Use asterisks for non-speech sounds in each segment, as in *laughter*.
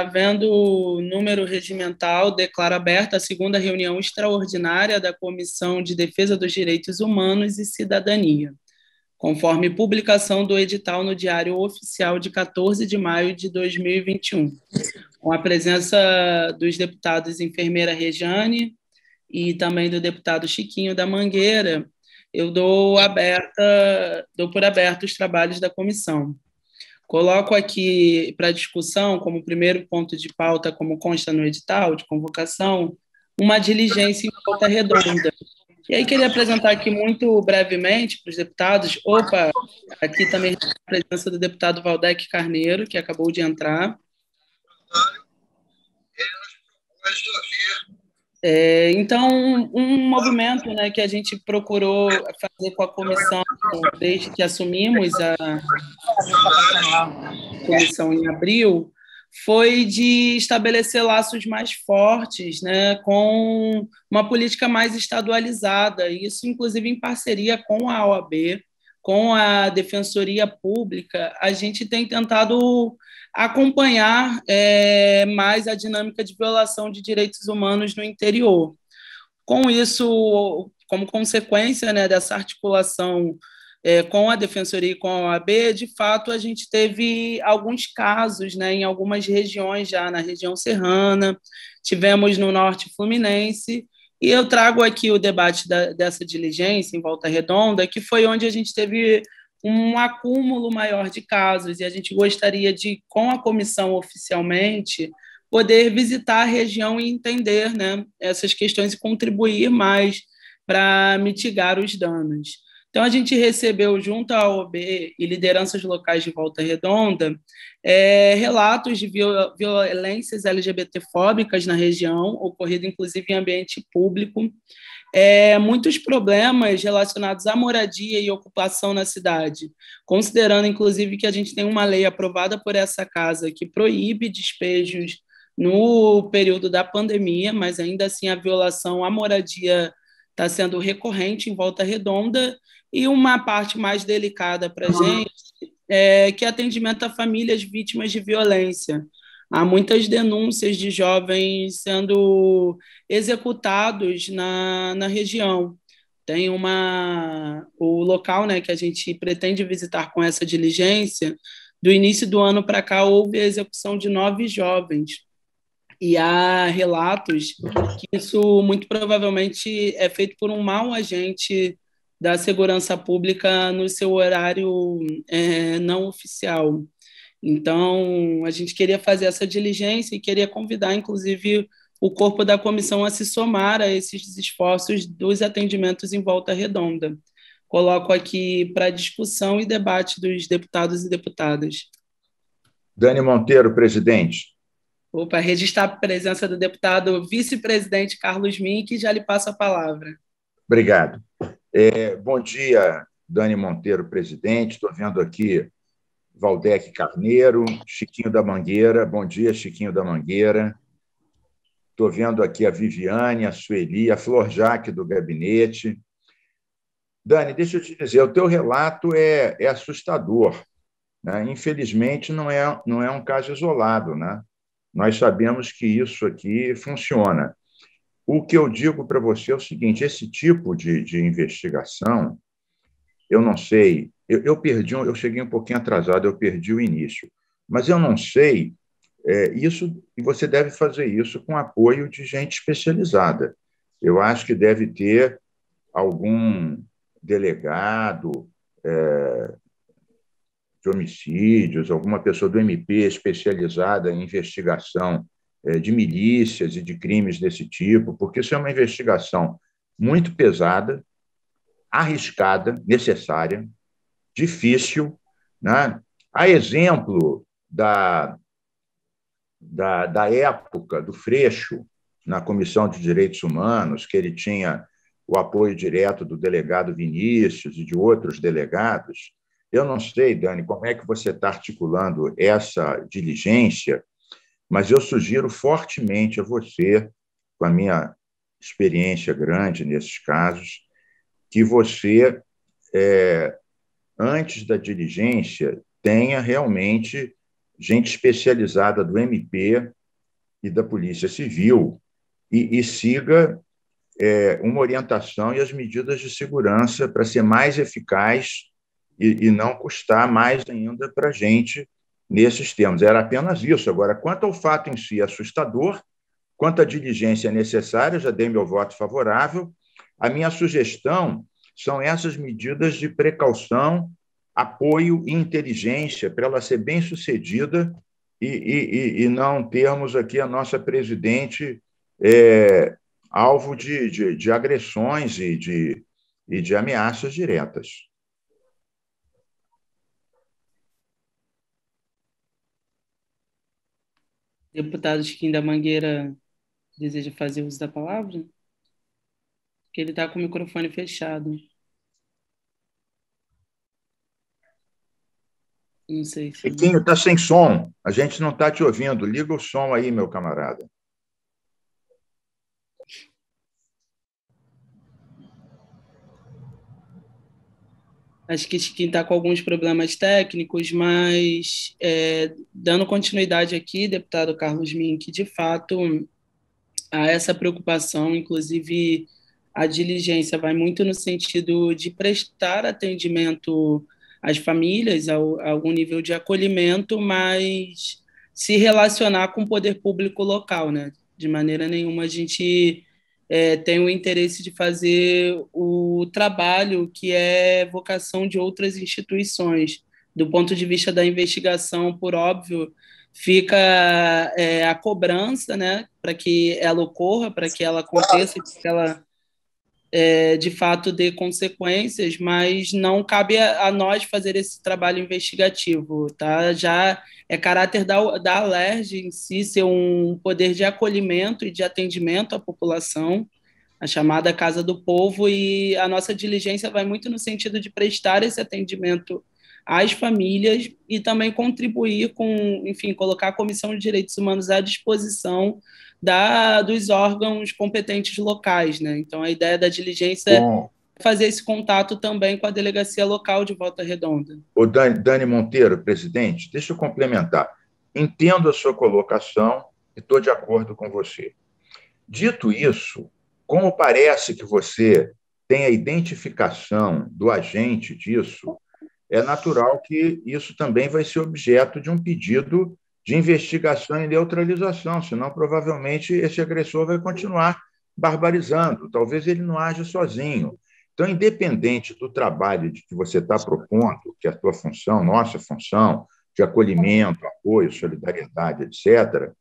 havendo número regimental, declaro aberta a segunda reunião extraordinária da Comissão de Defesa dos Direitos Humanos e Cidadania, conforme publicação do edital no Diário Oficial de 14 de maio de 2021, com a presença dos deputados enfermeira Regiane e também do deputado Chiquinho da Mangueira, eu dou aberta, dou por aberto os trabalhos da comissão. Coloco aqui para discussão, como primeiro ponto de pauta, como consta no edital de convocação, uma diligência em volta redonda. E aí queria apresentar aqui muito brevemente para os deputados. Opa, aqui também a presença do deputado Valdec Carneiro, que acabou de entrar. Ele nos eu, de haver é, então, um movimento né, que a gente procurou fazer com a comissão desde que assumimos a, a comissão em abril foi de estabelecer laços mais fortes né, com uma política mais estadualizada, isso inclusive em parceria com a OAB, com a Defensoria Pública, a gente tem tentado acompanhar é, mais a dinâmica de violação de direitos humanos no interior. Com isso, como consequência né, dessa articulação é, com a Defensoria e com a OAB, de fato, a gente teve alguns casos né, em algumas regiões já, na região serrana, tivemos no norte fluminense, e eu trago aqui o debate da, dessa diligência em Volta Redonda, que foi onde a gente teve um acúmulo maior de casos e a gente gostaria de, com a comissão oficialmente, poder visitar a região e entender né, essas questões e contribuir mais para mitigar os danos. Então, a gente recebeu, junto à OB e lideranças locais de Volta Redonda, é, relatos de violências LGBTfóbicas na região, ocorrido inclusive em ambiente público, é, muitos problemas relacionados à moradia e ocupação na cidade, considerando inclusive que a gente tem uma lei aprovada por essa casa que proíbe despejos no período da pandemia, mas ainda assim a violação à moradia está sendo recorrente em Volta Redonda e uma parte mais delicada para a uhum. gente é que atendimento a famílias vítimas de violência. Há muitas denúncias de jovens sendo executados na, na região. Tem uma o local, né, que a gente pretende visitar com essa diligência. Do início do ano para cá houve a execução de nove jovens e há relatos que isso muito provavelmente é feito por um mau agente da segurança pública no seu horário é, não oficial. Então, a gente queria fazer essa diligência e queria convidar, inclusive, o corpo da comissão a se somar a esses esforços dos atendimentos em volta redonda. Coloco aqui para discussão e debate dos deputados e deputadas. Dani Monteiro, presidente. Opa, registrar a presença do deputado vice-presidente Carlos Mink que já lhe passo a palavra. Obrigado. É, bom dia, Dani Monteiro, presidente. Estou vendo aqui Valdec Carneiro, Chiquinho da Mangueira. Bom dia, Chiquinho da Mangueira. Estou vendo aqui a Viviane, a Sueli, a Flor Jaque do gabinete. Dani, deixa eu te dizer, o teu relato é, é assustador. Né? Infelizmente, não é, não é um caso isolado. Né? Nós sabemos que isso aqui funciona. O que eu digo para você é o seguinte: esse tipo de, de investigação, eu não sei, eu, eu perdi, eu cheguei um pouquinho atrasado, eu perdi o início, mas eu não sei é, isso e você deve fazer isso com apoio de gente especializada. Eu acho que deve ter algum delegado é, de homicídios, alguma pessoa do MP especializada em investigação eh, de milícias e de crimes desse tipo, porque isso é uma investigação muito pesada, arriscada, necessária, difícil. Né? A exemplo da, da, da época do Freixo na Comissão de Direitos Humanos, que ele tinha o apoio direto do delegado Vinícius e de outros delegados. Eu não sei, Dani, como é que você está articulando essa diligência mas eu sugiro fortemente a você, com a minha experiência grande nesses casos, que você, é, antes da diligência, tenha realmente gente especializada do MP e da Polícia Civil e, e siga é, uma orientação e as medidas de segurança para ser mais eficaz e, e não custar mais ainda para a gente nesses termos. Era apenas isso. Agora, quanto ao fato em si assustador, quanto à diligência necessária, já dei meu voto favorável. A minha sugestão são essas medidas de precaução, apoio e inteligência para ela ser bem sucedida e, e, e não termos aqui a nossa presidente é, alvo de, de, de, agressões e de, e de ameaças diretas. deputado Chiquinho da Mangueira deseja fazer uso da palavra? Porque ele está com o microfone fechado. Não sei se... Chiquinho, está sem som. A gente não está te ouvindo. Liga o som aí, meu camarada. Acho que quem está com alguns problemas técnicos, mas é, dando continuidade aqui, deputado Carlos Mink, de fato há essa preocupação, inclusive a diligência vai muito no sentido de prestar atendimento às famílias, a, a algum nível de acolhimento, mas se relacionar com o poder público local, né? De maneira nenhuma a gente é, tem o interesse de fazer o trabalho que é vocação de outras instituições. Do ponto de vista da investigação, por óbvio, fica é, a cobrança né, para que ela ocorra, para que ela aconteça, que ela é, de fato dê consequências, mas não cabe a, a, nós fazer esse trabalho investigativo, tá? Já é caráter da, da Alerj em si ser um poder de acolhimento e de atendimento à população, a chamada Casa do Povo, e a nossa diligência vai muito no sentido de prestar esse atendimento às famílias e também contribuir com, enfim, colocar a Comissão de Direitos Humanos à disposição da, dos órgãos competentes locais, né? Então a ideia da diligência é Bom. é fazer esse contato também com a delegacia local de Volta Redonda. O Dani, Dani Monteiro, presidente, deixa eu complementar. Entendo a sua colocação e estou de acordo com você. Dito isso, como parece que você tem a identificação do agente disso, é natural que isso também vai ser objeto de um pedido de investigação e neutralização, senão provavelmente esse agressor vai continuar barbarizando. Talvez ele não haja sozinho. Então, independente do trabalho de que você está propondo, que é a tua função, nossa função, de acolhimento, apoio, solidariedade, etc.,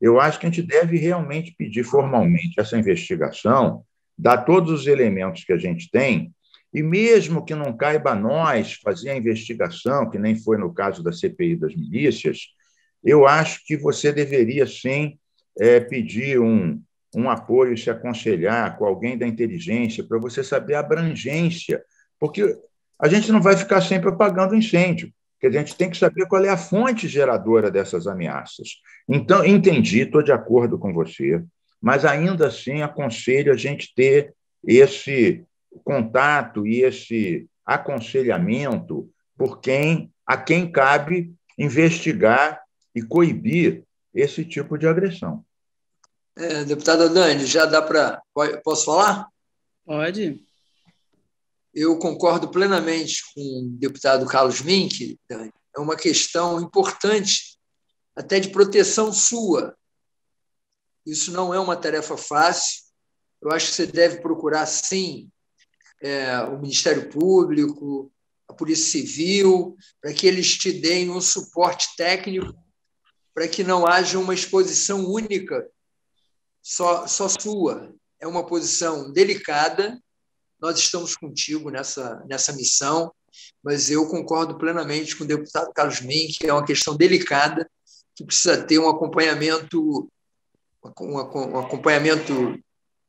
eu acho que a gente deve realmente pedir formalmente essa investigação, dar todos os elementos que a gente tem e mesmo que não caiba a nós fazer a investigação, que nem foi no caso da CPI das milícias, eu acho que você deveria sim é, pedir um, um apoio, se aconselhar com alguém da inteligência, para você saber a abrangência, porque a gente não vai ficar sempre apagando incêndio. Quer a gente tem que saber qual é a fonte geradora dessas ameaças. Então, entendi, estou de acordo com você, mas ainda assim aconselho a gente ter esse contato e esse aconselhamento por quem a quem cabe investigar e coibir esse tipo de agressão. É, deputada Dani, já dá para. Posso falar? Pode. Eu concordo plenamente com o deputado Carlos Mink, Dani. É uma questão importante, até de proteção sua. Isso não é uma tarefa fácil. Eu acho que você deve procurar, sim, é, o Ministério Público, a Polícia Civil, para que eles te deem um suporte técnico, para que não haja uma exposição única, só, só sua. É uma posição delicada, nós estamos contigo nessa, nessa missão, mas eu concordo plenamente com o deputado Carlos Mink. que é uma questão delicada, que precisa ter um acompanhamento, um acompanhamento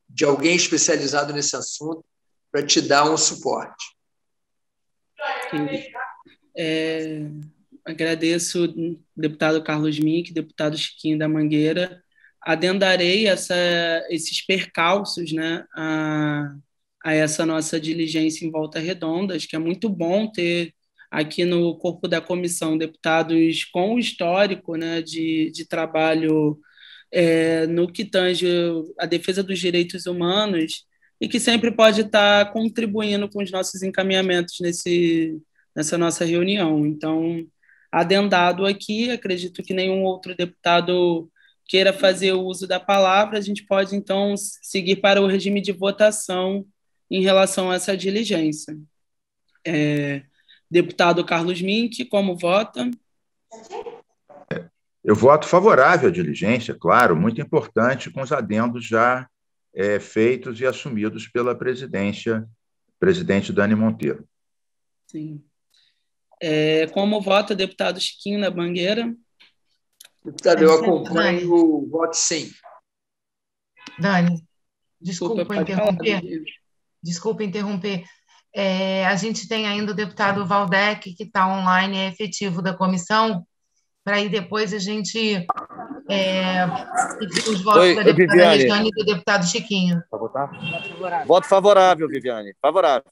de alguém especializado nesse assunto, para te dar um suporte. É, agradeço, deputado Carlos Mink, deputado Chiquinho da Mangueira. Adendarei essa, esses percalços né, a, a essa nossa diligência em Volta Redonda. Acho que é muito bom ter aqui no corpo da comissão deputados com o histórico né, de, de trabalho é, no que tange a defesa dos direitos humanos e que sempre pode estar contribuindo com os nossos encaminhamentos nesse, nessa nossa reunião. Então, adendado aqui, acredito que nenhum outro deputado queira fazer o uso da palavra, a gente pode então seguir para o regime de votação em relação a essa diligência. É, deputado Carlos Mink, como vota? Eu voto favorável à diligência, claro, muito importante, com os adendos já é, feitos e assumidos pela presidência, presidente Dani Monteiro. Sim. É, como vota o deputado Chiquinho da Bangueira? Deputado, eu acompanho o voto sim. Dani, desculpa, desculpa interromper. Falar. Desculpa interromper. É, a gente tem ainda o deputado Valdec, que está online, é efetivo da comissão, para aí depois a gente é, os votos Oi, da deputada Viviane. Regiane e do deputado Chiquinho. Voto favorável. Voto favorável, Viviane. Favorável.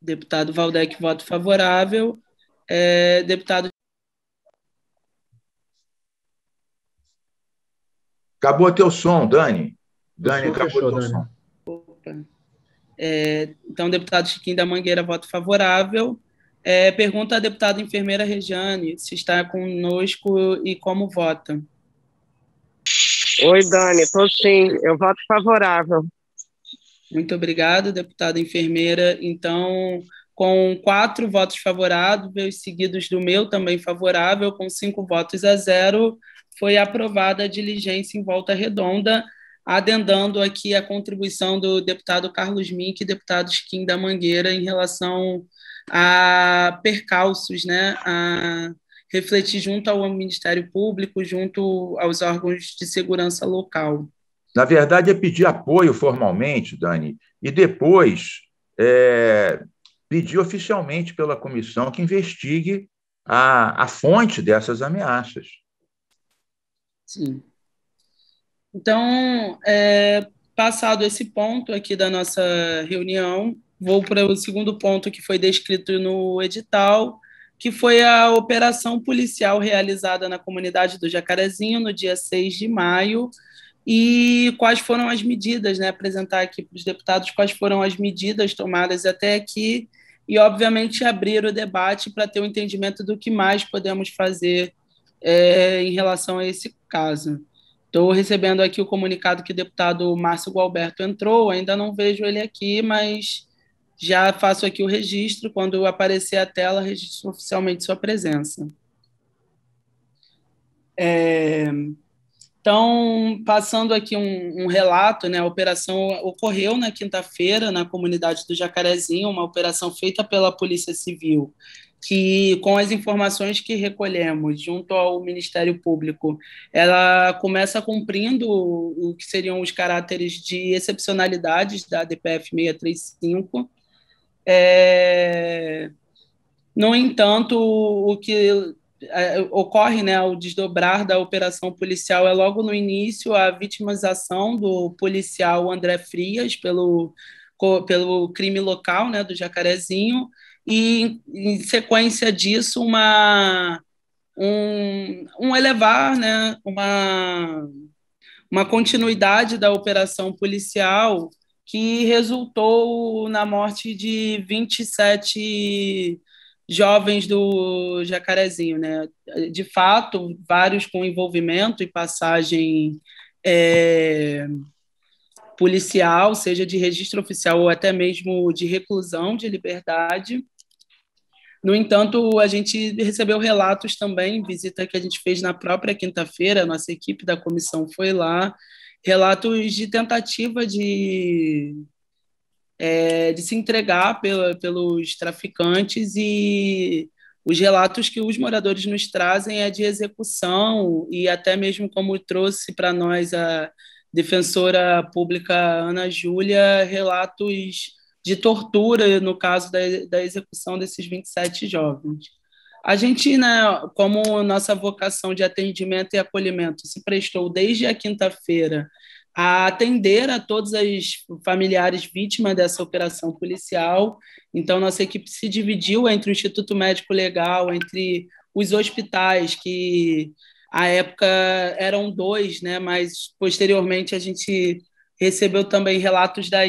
Deputado Valdec, voto favorável. É, deputado. Acabou teu som, Dani. Dani, acabou fechou, teu Dani. som. É, então, deputado Chiquinho da Mangueira, voto favorável. É, pergunta à deputada enfermeira Regiane se está conosco e como vota. Oi, Dani, estou sim, eu voto favorável. Muito obrigado, deputada enfermeira. Então, com quatro votos favoráveis, seguidos do meu também favorável, com cinco votos a zero, foi aprovada a diligência em volta redonda, adendando aqui a contribuição do deputado Carlos Mink e deputado Skin da Mangueira em relação a percalços, né? A refletir junto ao Ministério Público, junto aos órgãos de segurança local. Na verdade, é pedir apoio formalmente, Dani, e depois é, pedir oficialmente pela comissão que investigue a, a fonte dessas ameaças. Sim. Então, é, passado esse ponto aqui da nossa reunião, vou para o segundo ponto que foi descrito no edital, que foi a operação policial realizada na comunidade do Jacarezinho no dia 6 de maio. E quais foram as medidas, né? Apresentar aqui para os deputados quais foram as medidas tomadas até aqui e, obviamente, abrir o debate para ter o um entendimento do que mais podemos fazer é, em relação a esse caso. Estou recebendo aqui o comunicado que o deputado Márcio Gualberto entrou, ainda não vejo ele aqui, mas já faço aqui o registro, quando aparecer a tela, registro oficialmente sua presença. É, então, passando aqui um, um, relato, né, a operação ocorreu na quinta-feira na comunidade do Jacarezinho, uma operação feita pela Polícia Civil, que, com as informações que recolhemos junto ao Ministério Público, ela começa cumprindo o, o que seriam os caracteres de excepcionalidades da DPF 635, é... No entanto, o que é, ocorre, né, o desdobrar da operação policial é logo no início a vitimização do policial André Frias pelo, pelo crime local, né, do Jacarezinho, e em sequência disso uma um, um elevar, né, uma uma continuidade da operação policial que resultou na morte de 27 jovens do Jacarezinho, né? De fato, vários com envolvimento e passagem é, policial, seja de registro oficial ou até mesmo de reclusão de liberdade. No entanto, a gente recebeu relatos também, visita que a gente fez na própria quinta-feira, nossa equipe da comissão foi lá, relatos de tentativa de, é, de se entregar pela, pelos traficantes e os relatos que os moradores nos trazem é de execução e até mesmo como trouxe para nós a defensora pública Ana Júlia, relatos de tortura no caso da, da execução desses 27 jovens. A gente, né, como nossa vocação de atendimento e acolhimento se prestou desde a quinta-feira a atender a todas as familiares vítimas dessa operação policial. Então, nossa equipe se dividiu entre o Instituto Médico Legal, entre os hospitais, que à época eram dois, né, mas posteriormente a gente recebeu também relatos da,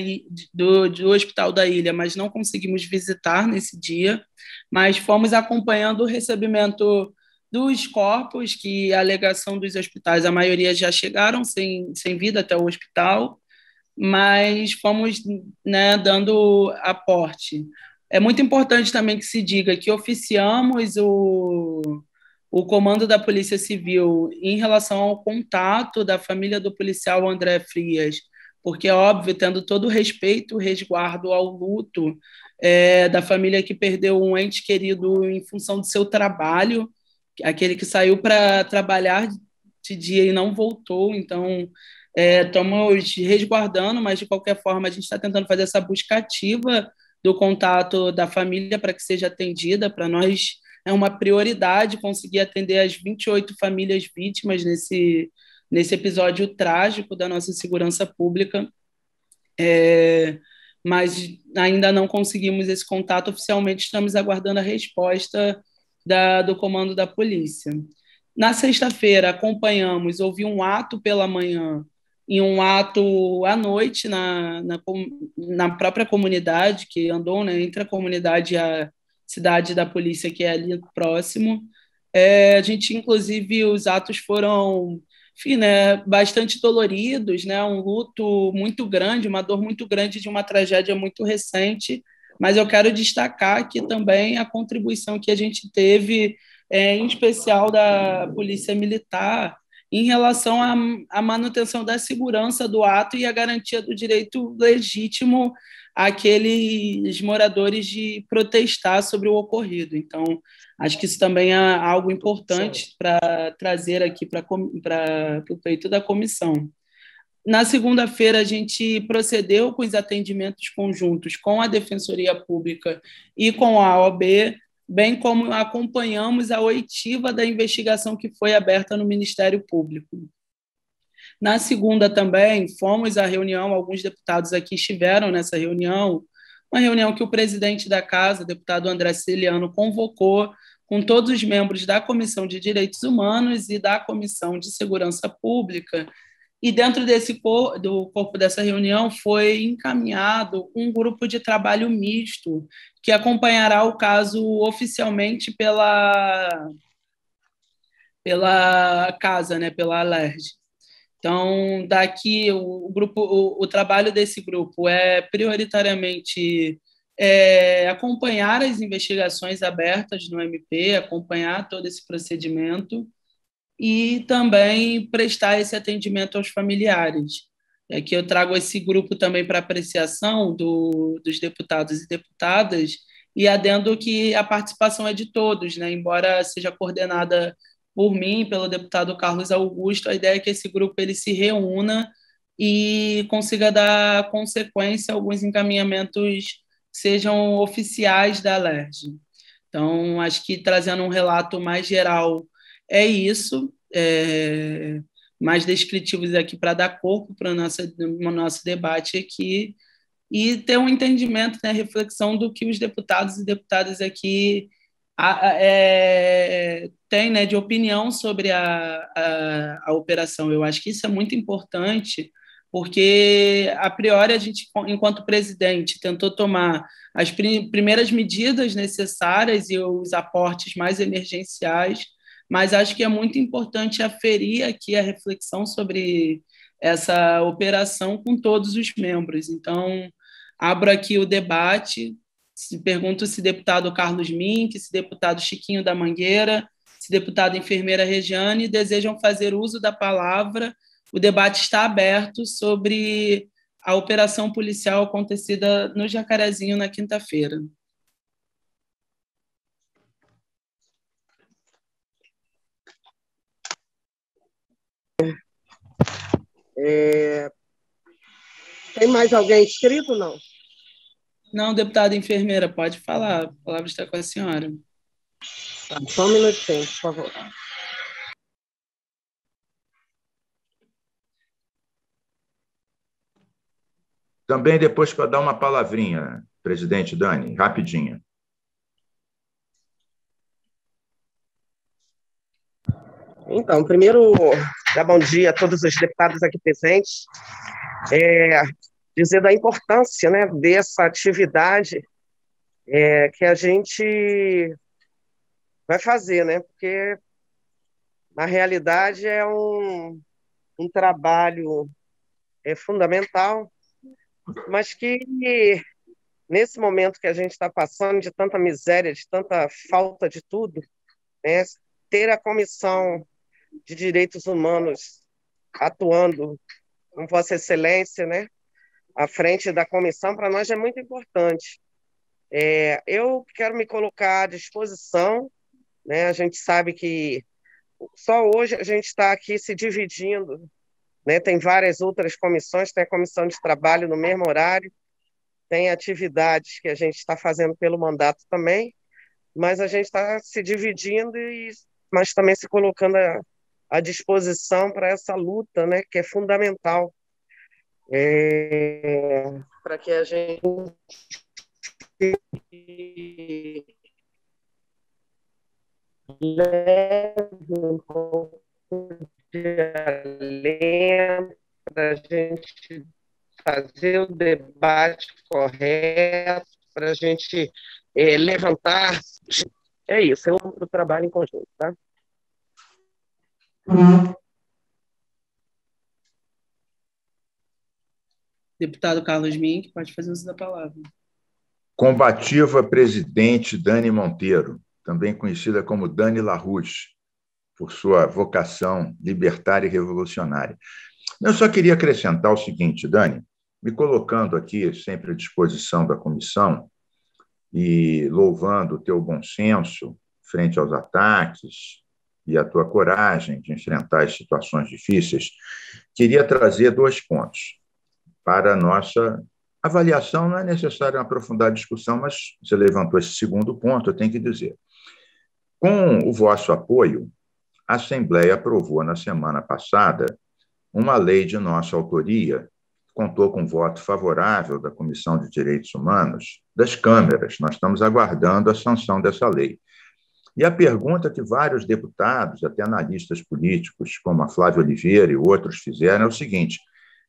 do, do Hospital da Ilha, mas não conseguimos visitar nesse dia, mas fomos acompanhando o recebimento dos corpos, que a alegação dos hospitais, a maioria já chegaram sem, sem vida até o hospital, mas fomos né, dando aporte. É muito importante também que se diga que oficiamos o, o comando da Polícia Civil em relação ao contato da família do policial André Frias porque é óbvio, tendo todo o respeito, o resguardo ao luto é, da família que perdeu um ente querido em função do seu trabalho, aquele que saiu para trabalhar de dia e não voltou, então é, estamos resguardando, mas de qualquer forma a gente está tentando fazer essa busca ativa do contato da família para que seja atendida, para nós é uma prioridade conseguir atender as 28 famílias vítimas nesse nesse episódio trágico da nossa segurança pública, é, mas ainda não conseguimos esse contato oficialmente, estamos aguardando a resposta da, do comando da polícia. Na sexta-feira, acompanhamos, houve um ato pela manhã e um ato à noite na, na, na própria comunidade, que andou né, entre a comunidade e a cidade da polícia, que é ali próximo. É, a gente, inclusive, os atos foram enfim, né, bastante doloridos, né, um luto muito grande, uma dor muito grande de uma tragédia muito recente, mas eu quero destacar aqui também a contribuição que a gente teve, é, em especial da Polícia Militar, em relação à, à manutenção da segurança do ato e à garantia do direito legítimo aqueles moradores de protestar sobre o ocorrido. Então, acho que isso também é algo importante para trazer aqui para o peito da comissão. Na segunda-feira, a gente procedeu com os atendimentos conjuntos com a Defensoria Pública e com a OAB, bem como acompanhamos a oitiva da investigação que foi aberta no Ministério Público. Na segunda também, fomos à reunião, alguns deputados aqui estiveram nessa reunião, uma reunião que o presidente da casa, deputado André Celiano, convocou com todos os membros da Comissão de Direitos Humanos e da Comissão de Segurança Pública. E dentro desse cor do corpo dessa reunião foi encaminhado um grupo de trabalho misto que acompanhará o caso oficialmente pela pela casa, né, pela Alerj. Então, daqui o, grupo, o, o trabalho desse grupo é prioritariamente é, acompanhar as investigações abertas no MP, acompanhar todo esse procedimento e também prestar esse atendimento aos familiares. Aqui eu trago esse grupo também para apreciação do, dos deputados e deputadas e adendo que a participação é de todos, né? embora seja coordenada por mim, pelo deputado Carlos Augusto, a ideia é que esse grupo ele se reúna e consiga dar consequência a alguns encaminhamentos sejam oficiais da LERJ. Então, acho que trazendo um relato mais geral é isso, é, mais descritivos aqui para dar corpo para o nosso, nosso debate aqui e ter um entendimento, né, reflexão do que os deputados e deputadas aqui a, a, é, tem né, de opinião sobre a, a, a operação. Eu acho que isso é muito importante, porque a priori a gente, enquanto presidente, tentou tomar as primeiras medidas necessárias e os aportes mais emergenciais, mas acho que é muito importante aferir aqui a reflexão sobre essa operação com todos os membros. Então, abro aqui o debate, pergunto se deputado Carlos Mink, se deputado Chiquinho da Mangueira, deputada enfermeira Regiane desejam fazer uso da palavra, o debate está aberto sobre a operação policial acontecida no Jacarezinho na quinta-feira. É... Tem mais alguém inscrito, não? Não, deputada enfermeira, pode falar. A palavra está com a senhora. Tá, só um minutinho, por favor. Também depois para dar uma palavrinha, presidente Dani, rapidinha. Então, primeiro, dar bom dia a todos os deputados aqui presentes, é, dizer da importância né, dessa atividade é, que a gente vai fazer, né? Porque na realidade é um, um trabalho é fundamental, mas que nesse momento que a gente está passando de tanta miséria, de tanta falta de tudo, né, ter a comissão de direitos humanos atuando com Vossa Excelência, né, à frente da comissão para nós é muito importante. É, eu quero me colocar à disposição né? A gente sabe que só hoje a gente está aqui se dividindo. Né? Tem várias outras comissões, tem a comissão de trabalho no mesmo horário, tem atividades que a gente está fazendo pelo mandato também, mas a gente está se dividindo, e, mas também se colocando à disposição para essa luta, né, que é fundamental é, para que a gente leve um de para a gente fazer o debate correto, para a gente é, levantar. É isso, é o trabalho em conjunto, tá? Deputado Carlos Mink, pode fazer uso da palavra. Combativa presidente Dani Monteiro também conhecida como Dani LaRouche, por sua vocação libertária e revolucionária. Eu só queria acrescentar o seguinte, Dani, me colocando aqui sempre à disposição da comissão e louvando o teu bom senso frente aos ataques e a tua coragem de enfrentar as situações difíceis, queria trazer dois pontos para a nossa avaliação. Não é necessário aprofundar a discussão, mas você levantou esse segundo ponto, eu tenho que dizer. Com o vosso apoio, a Assembleia aprovou na semana passada uma lei de nossa autoria, contou com voto favorável da Comissão de Direitos Humanos, das câmeras. Nós estamos aguardando a sanção dessa lei. E a pergunta que vários deputados, até analistas políticos, como a Flávia Oliveira e outros fizeram, é o seguinte: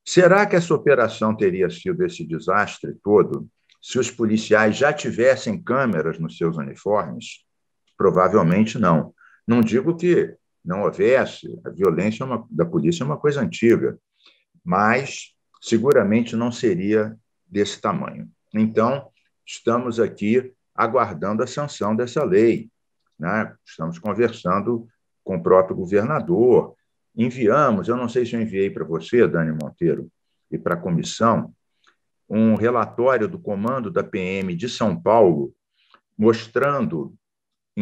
será que essa operação teria sido esse desastre todo se os policiais já tivessem câmeras nos seus uniformes? Provavelmente não. Não digo que não houvesse, a violência é uma, da polícia é uma coisa antiga, mas seguramente não seria desse tamanho. Então, estamos aqui aguardando a sanção dessa lei. Né? Estamos conversando com o próprio governador. Enviamos, eu não sei se eu enviei para você, Dani Monteiro, e para a comissão, um relatório do comando da PM de São Paulo mostrando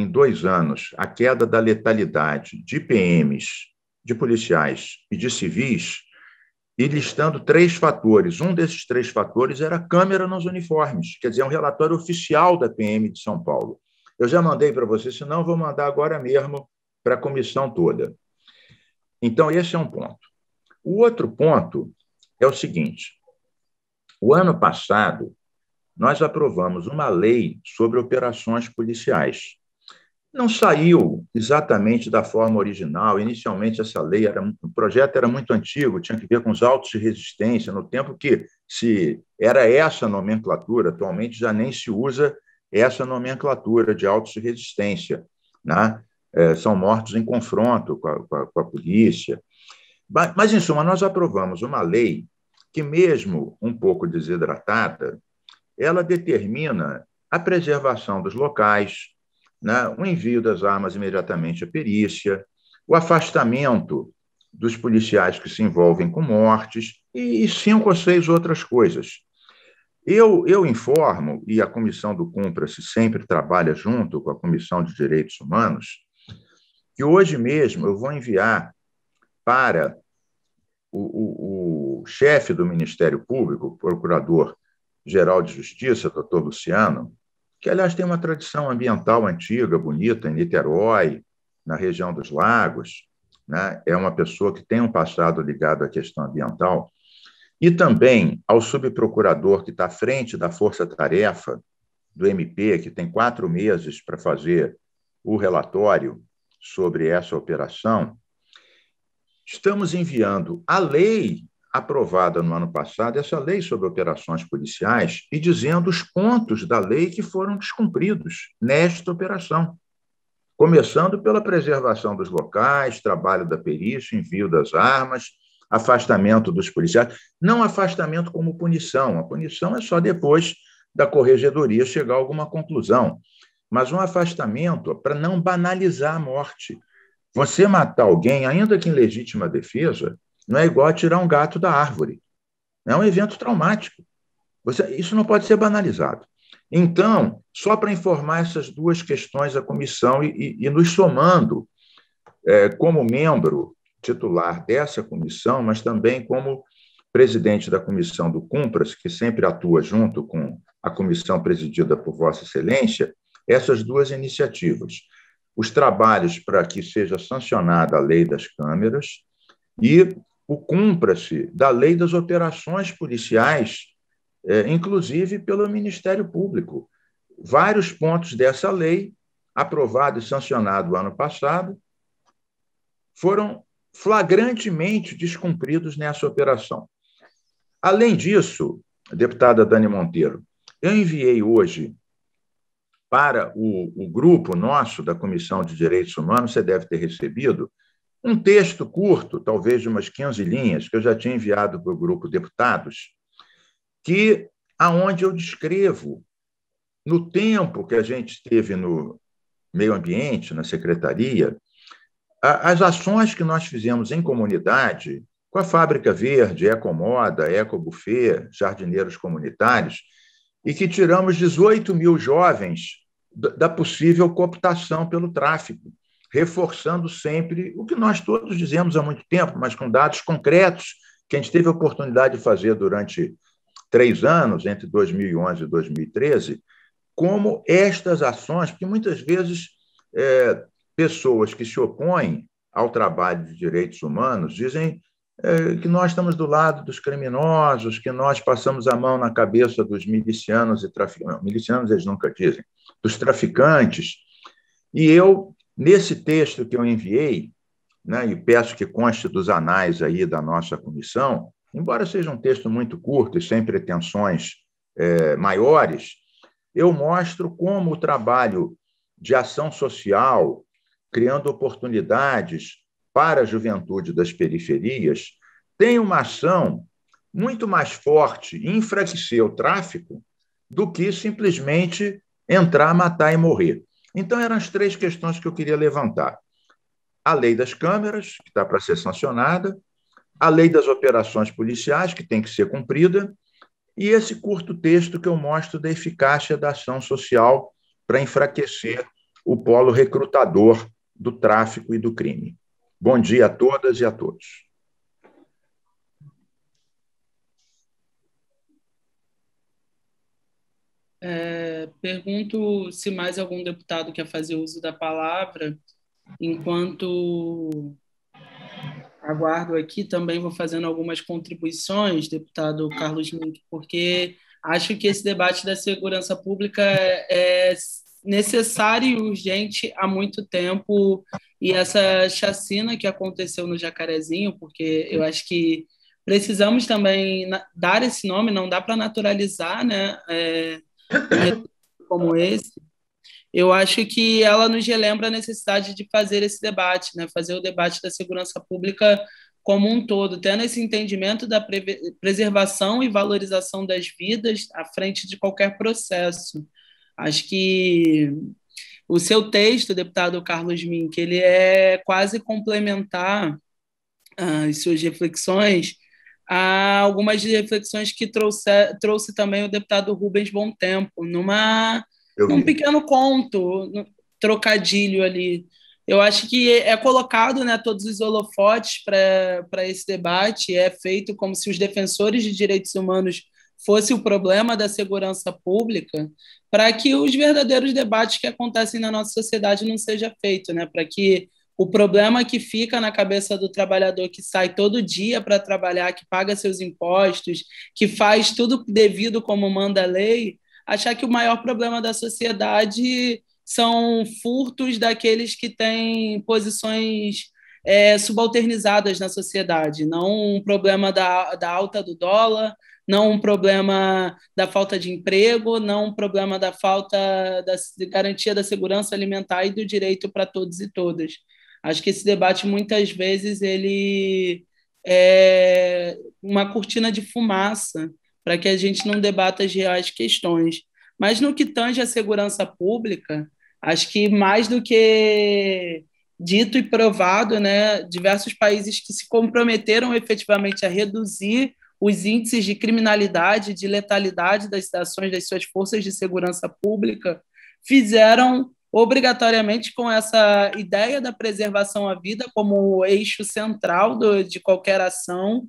em dois anos, a queda da letalidade de PMs, de policiais e de civis, e listando três fatores. Um desses três fatores era a câmera nos uniformes, quer dizer, é um relatório oficial da PM de São Paulo. Eu já mandei para você, senão vou mandar agora mesmo para a comissão toda. Então, esse é um ponto. O outro ponto é o seguinte: o ano passado, nós aprovamos uma lei sobre operações policiais não saiu exatamente da forma original. Inicialmente, essa lei era o projeto era muito antigo, tinha que ver com os autos de resistência, no tempo que se era essa nomenclatura, atualmente já nem se usa essa nomenclatura de autos de resistência. Né? É, são mortos em confronto com a, com a, com a polícia. Mas, mas, em suma, nós aprovamos uma lei que, mesmo um pouco desidratada, ela determina a preservação dos locais, né, o envio das armas imediatamente à perícia, o afastamento dos policiais que se envolvem com mortes e, cinco ou seis outras coisas. Eu, eu informo, e a Comissão do Cumpra-se sempre trabalha junto com a Comissão de Direitos Humanos, que hoje mesmo eu vou enviar para o, o, o chefe do Ministério Público, procurador-geral de Justiça, doutor Luciano, que, aliás, tem uma tradição ambiental antiga, bonita, em Niterói, na região dos lagos, né? é uma pessoa que tem um passado ligado à questão ambiental, e também ao subprocurador que está à frente da força-tarefa do MP, que tem quatro meses para fazer o relatório sobre essa operação, estamos enviando a lei aprovada no ano passado essa lei sobre operações policiais e dizendo os pontos da lei que foram descumpridos nesta operação. Começando pela preservação dos locais, trabalho da perícia, envio das armas, afastamento dos policiais. Não afastamento como punição, a punição é só depois da corregedoria chegar a alguma conclusão, mas um afastamento para não banalizar a morte. Você matar alguém, ainda que em legítima defesa, não é igual a tirar um gato da árvore. É um evento traumático. Você, isso não pode ser banalizado. Então, só para informar essas duas questões à comissão e, e, e nos somando é, como membro titular dessa comissão, mas também como presidente da comissão do Cumpras, que sempre atua junto com a comissão presidida por Vossa Excelência, essas duas iniciativas. Os trabalhos para que seja sancionada a lei das câmeras e o cumpra-se da lei das operações policiais, é, inclusive pelo Ministério Público. Vários pontos dessa lei, aprovado e sancionado ano passado, foram flagrantemente descumpridos nessa operação. Além disso, deputada Dani Monteiro, eu enviei hoje para o, o grupo nosso da Comissão de Direitos Humanos, você deve ter recebido, um texto curto, talvez de umas 15 linhas, que eu já tinha enviado para o grupo deputados, que aonde eu descrevo no tempo que a gente esteve no meio ambiente, na secretaria, as ações que nós fizemos em comunidade, com a Fábrica Verde, Ecomoda, Ecobuffet, Jardineiros Comunitários, e que tiramos 18 mil jovens da possível cooptação pelo tráfico reforçando sempre o que nós todos dizemos há muito tempo, mas com dados concretos que a gente teve a oportunidade de fazer durante três anos, entre 2011 e 2013, como estas ações, porque muitas vezes é, pessoas que se opõem ao trabalho de direitos humanos dizem é, que nós estamos do lado dos criminosos, que nós passamos a mão na cabeça dos milicianos e traficantes. Milicianos eles nunca dizem, dos traficantes. E eu Nesse texto que eu enviei, né, e peço que conste dos anais aí da nossa comissão, embora seja um texto muito curto e sem pretensões é, maiores, eu mostro como o trabalho de ação social, criando oportunidades para a juventude das periferias, tem uma ação muito mais forte em enfraquecer o tráfico do que simplesmente entrar, matar e morrer. Então, eram as três questões que eu queria levantar: a lei das câmeras, que está para ser sancionada, a lei das operações policiais, que tem que ser cumprida, e esse curto texto que eu mostro da eficácia da ação social para enfraquecer o polo recrutador do tráfico e do crime. Bom dia a todas e a todos. É, pergunto se mais algum deputado quer fazer uso da palavra. Enquanto aguardo aqui, também vou fazendo algumas contribuições, deputado Carlos Mink, porque acho que esse debate da segurança pública é, é necessário e urgente há muito tempo. E essa chacina que aconteceu no Jacarezinho, porque eu acho que precisamos também dar esse nome, não dá para naturalizar, né? É, né? como esse, eu acho que ela nos relembra a necessidade de fazer esse debate, né? fazer o debate da segurança pública como um todo, tendo esse entendimento da pre preservação e valorização das vidas à frente de qualquer processo. Acho que o seu texto, deputado Carlos Mink, ele é quase complementar às ah, suas reflexões a algumas reflexões que trouxe, trouxe também o deputado Rubens Bom Tempo, numa, num pequeno conto, trocadilho ali. Eu acho que é, é colocado né, todos os holofotes para esse debate, é feito como se os defensores de direitos humanos fosse o problema da segurança pública, para que os verdadeiros debates que acontecem na nossa sociedade não sejam feitos, né? para que o problema que fica na cabeça do trabalhador que sai todo dia para trabalhar, que paga seus impostos, que faz tudo devido como manda a lei, achar que o maior problema da sociedade são furtos daqueles que têm posições é, subalternizadas na sociedade, não um problema da, da alta do dólar, não um problema da falta de emprego, não um problema da falta da garantia da segurança alimentar e do direito para todos e todas. Acho que esse debate muitas vezes ele é uma cortina de fumaça para que a gente não debata as reais questões. Mas no que tange à segurança pública, acho que mais do que dito e provado, né, diversos países que se comprometeram efetivamente a reduzir os índices de criminalidade, de letalidade das ações das suas forças de segurança pública, fizeram obrigatoriamente com essa ideia da preservação à vida como eixo central do, de qualquer ação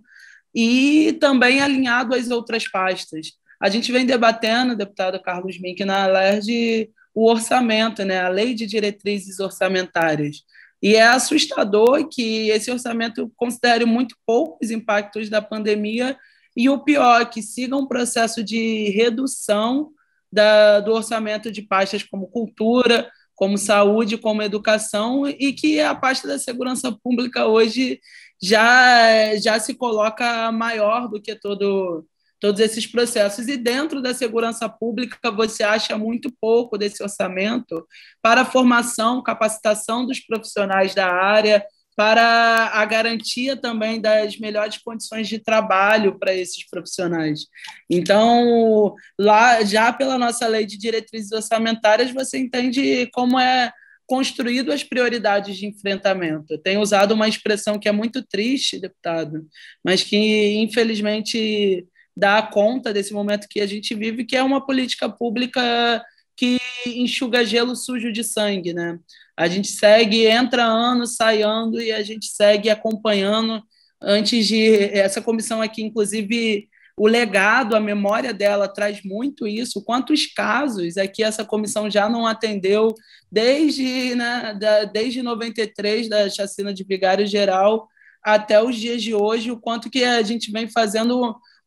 e também alinhado às outras pastas. A gente vem debatendo, deputado Carlos Mink, na LERJ, o orçamento, né, a lei de diretrizes orçamentárias. E é assustador que esse orçamento considere muito poucos impactos da pandemia e o pior, que siga um processo de redução da, do orçamento de pastas como cultura, como saúde, como educação, e que a pasta da segurança pública hoje já, já se coloca maior do que todo, todos esses processos. E dentro da segurança pública, você acha muito pouco desse orçamento para a formação, capacitação dos profissionais da área, para a garantia também das melhores condições de trabalho para esses profissionais. Então, lá já pela nossa lei de diretrizes orçamentárias, você entende como é construído as prioridades de enfrentamento. Eu tenho usado uma expressão que é muito triste, deputado, mas que infelizmente dá conta desse momento que a gente vive, que é uma política pública que enxuga gelo sujo de sangue, né? A gente segue, entra ano, sai ano e a gente segue acompanhando antes de essa comissão aqui, inclusive o legado, a memória dela traz muito isso. Quantos casos aqui é essa comissão já não atendeu desde, né, da, desde 93, da chacina de Vigário Geral, até os dias de hoje, o quanto que a gente vem fazendo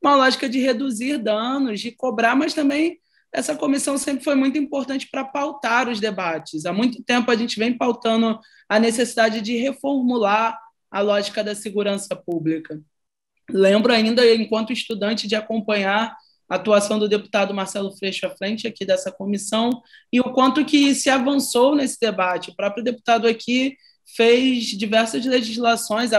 uma lógica de reduzir danos, de cobrar, mas também essa comissão sempre foi muito importante para pautar os debates. Há muito tempo a gente vem pautando a necessidade de reformular a lógica da segurança pública. Lembro ainda, enquanto estudante, de acompanhar a atuação do deputado Marcelo Freixo à frente aqui dessa comissão e o quanto que se avançou nesse debate. O próprio deputado aqui fez diversas legislações,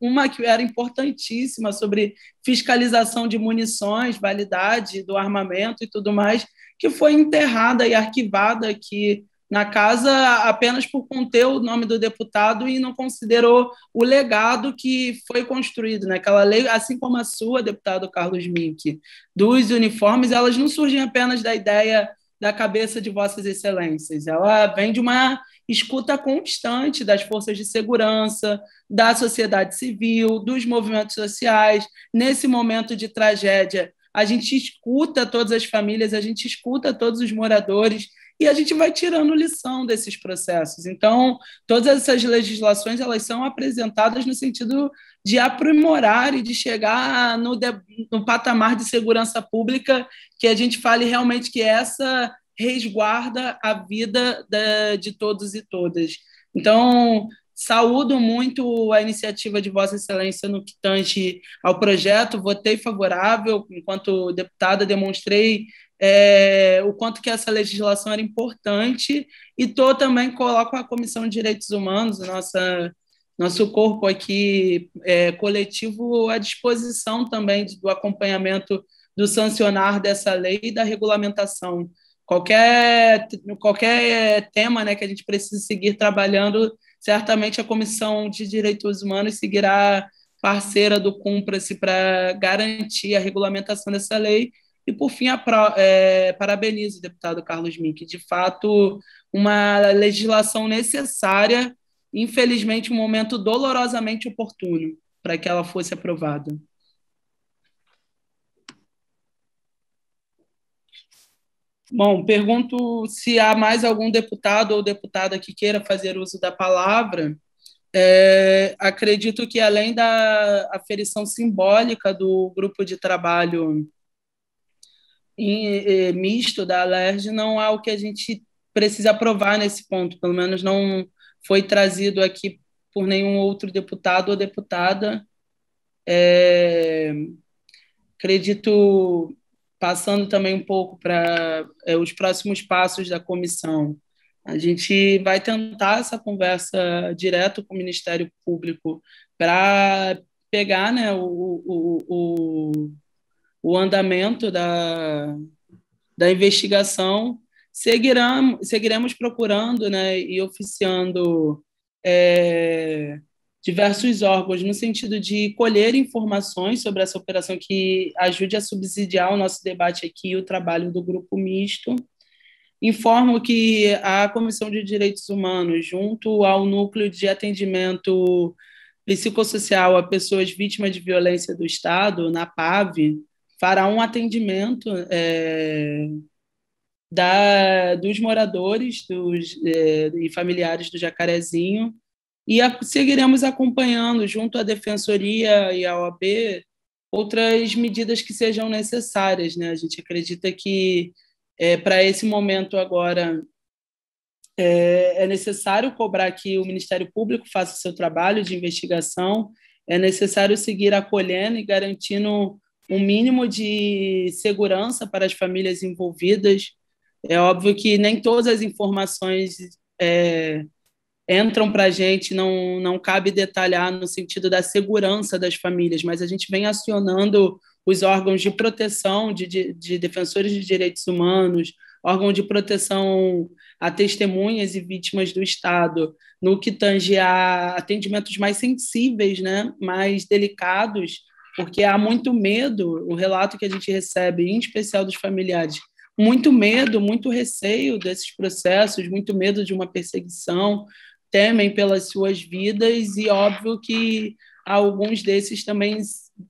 uma que era importantíssima sobre fiscalização de munições, validade do armamento e tudo mais, que foi enterrada e arquivada aqui na casa apenas por conter o nome do deputado e não considerou o legado que foi construído. Né? Aquela lei, assim como a sua, deputado Carlos Mink, dos uniformes, elas não surgem apenas da ideia da cabeça de Vossas Excelências. Ela vem de uma escuta constante das forças de segurança, da sociedade civil, dos movimentos sociais. Nesse momento de tragédia, a gente escuta todas as famílias, a gente escuta todos os moradores, e a gente vai tirando lição desses processos. Então, todas essas legislações elas são apresentadas no sentido de aprimorar e de chegar no, de, no patamar de segurança pública que a gente fale realmente que essa resguarda a vida da, de todos e todas. Então, saúdo muito a iniciativa de Vossa Excelência no que tange ao projeto, votei favorável, enquanto deputada demonstrei é, o quanto que essa legislação era importante e tô também coloco a Comissão de Direitos Humanos, nossa nosso corpo aqui é, coletivo à disposição também do acompanhamento do sancionar dessa lei e da regulamentação. Qualquer qualquer tema, né, que a gente precise seguir trabalhando, certamente a Comissão de Direitos Humanos seguirá parceira do Cumpra-se para garantir a regulamentação dessa lei e, por fim, é, parabenizo o deputado Carlos Mink. De fato, uma legislação necessária, infelizmente, um momento dolorosamente oportuno para que ela fosse aprovada. Bom, pergunto se há mais algum deputado ou deputada que queira fazer uso da palavra. É, acredito que, além da aferição simbólica do grupo de trabalho em, misto da Alerj não é o que a gente precisa aprovar nesse ponto, pelo menos não foi trazido aqui por nenhum outro deputado ou deputada. É, acredito, passando também um pouco para é, os próximos passos da comissão, a gente vai tentar essa conversa direto com o Ministério Público para pegar né, o, o, o o andamento da, da investigação, seguiremos procurando né, e oficiando é, diversos órgãos no sentido de colher informações sobre essa operação que ajude a subsidiar o nosso debate aqui e o trabalho do grupo misto. Informo que a Comissão de Direitos Humanos, junto ao Núcleo de Atendimento Psicossocial a Pessoas Vítimas de Violência do Estado, na PAV, fará um atendimento é, da, dos moradores dos, é, e familiares do Jacarezinho e a, seguiremos acompanhando, junto à Defensoria e à OAB, outras medidas que sejam necessárias. Né? A gente acredita que, é, para esse momento agora, é, é, necessário cobrar que o Ministério Público faça o seu trabalho de investigação, é necessário seguir acolhendo e garantindo um mínimo de segurança para as famílias envolvidas. É óbvio que nem todas as informações é, entram para a gente, não, não cabe detalhar no sentido da segurança das famílias, mas a gente vem acionando os órgãos de proteção de, de, de defensores de direitos humanos, órgão de proteção a testemunhas e vítimas do Estado, no que tange a atendimentos mais sensíveis, né, mais delicados, porque há muito medo, o relato que a gente recebe, em especial dos familiares, muito medo, muito receio desses processos, muito medo de uma perseguição, temem pelas suas vidas e óbvio que alguns desses também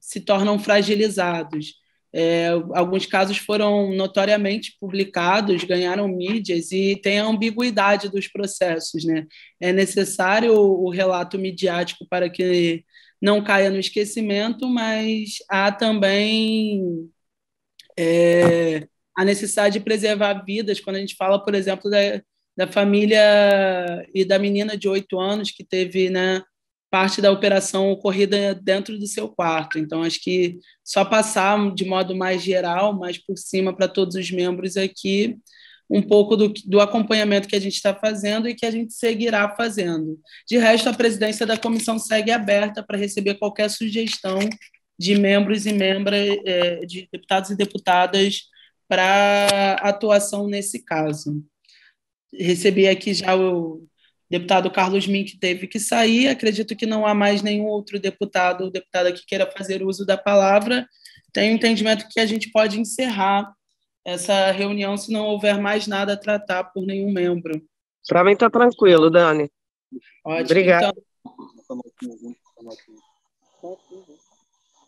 se tornam fragilizados. É, alguns casos foram notoriamente publicados, ganharam mídias e tem a ambiguidade dos processos. Né? É necessário o relato midiático para que não caia no esquecimento, mas há também é, a necessidade de preservar vidas. Quando a gente fala, por exemplo, da, da família e da menina de oito anos que teve né, parte da operação ocorrida dentro do seu quarto. Então, acho que só passar de modo mais geral, mais por cima para todos os membros aqui, um pouco do, do acompanhamento que a gente está fazendo e que a gente seguirá fazendo. De resto, a presidência da comissão segue aberta para receber qualquer sugestão de membros e membras, é, de deputados e deputadas para atuação nesse caso. Recebi aqui já o deputado Carlos Min, que teve que sair. Acredito que não há mais nenhum outro deputado ou deputada que queira fazer uso da palavra. Tenho entendimento que a gente pode encerrar essa reunião se não houver mais nada a tratar por nenhum membro. Para mim está tranquilo, Dani. Ótimo. Então,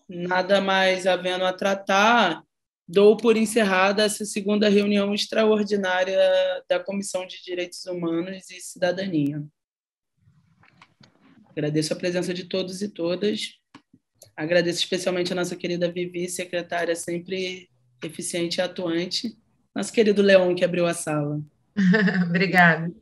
nada mais havendo a tratar, dou por encerrada essa segunda reunião extraordinária da Comissão de Direitos Humanos e Cidadania. Agradeço a presença de todos e todas. Agradeço especialmente a nossa querida Vivi, secretária, sempre eficiente e atuante. Nosso querido Leon, que abriu a sala. *laughs* Obrigada.